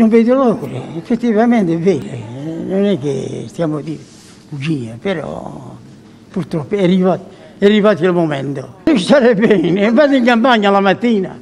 Non vedo l'occhio, effettivamente è vero, non è che stiamo a dire però purtroppo è arrivato, è arrivato il momento. Io stare bene, vado in campagna la mattina,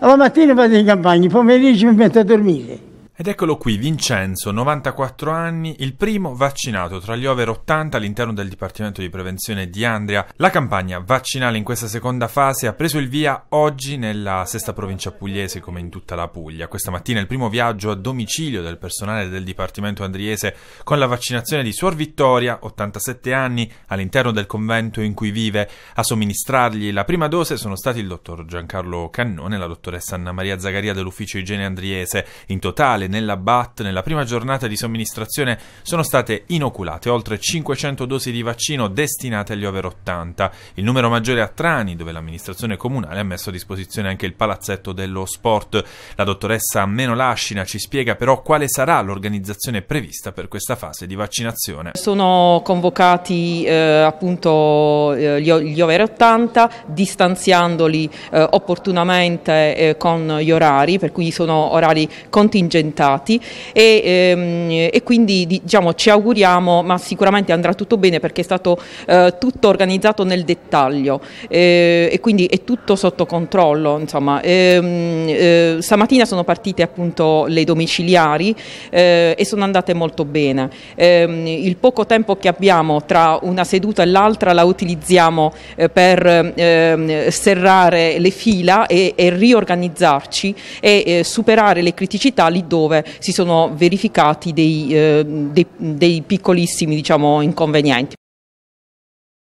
alla mattina vado in campagna, il pomeriggio mi metto a dormire. Ed eccolo qui, Vincenzo, 94 anni, il primo vaccinato tra gli over 80 all'interno del Dipartimento di Prevenzione di Andria. La campagna vaccinale in questa seconda fase ha preso il via oggi nella sesta provincia pugliese come in tutta la Puglia. Questa mattina il primo viaggio a domicilio del personale del Dipartimento andriese con la vaccinazione di Suor Vittoria, 87 anni, all'interno del convento in cui vive. A somministrargli la prima dose sono stati il dottor Giancarlo Cannone e la dottoressa Anna Maria Zagaria dell'ufficio igiene andriese. In totale nella BAT nella prima giornata di somministrazione sono state inoculate oltre 500 dosi di vaccino destinate agli over 80. Il numero maggiore a Trani, dove l'amministrazione comunale ha messo a disposizione anche il palazzetto dello sport. La dottoressa Menolascina ci spiega però quale sarà l'organizzazione prevista per questa fase di vaccinazione. Sono convocati eh, appunto eh, gli, over 80, distanziandoli eh, opportunamente eh, con gli orari, per cui sono orari contingentati orientati e, ehm, e quindi diciamo, ci auguriamo, ma sicuramente andrà tutto bene perché è stato eh, tutto organizzato nel dettaglio eh, e quindi è tutto sotto controllo. Ehm, eh, stamattina sono partite appunto le domiciliari eh, e sono andate molto bene. Ehm, il poco tempo che abbiamo tra una seduta e l'altra la utilizziamo eh, per ehm, serrare le fila e, e riorganizzarci e eh, superare le criticità lì dove dove si sono verificati dei, eh, dei, dei piccolissimi diciamo, inconvenienti.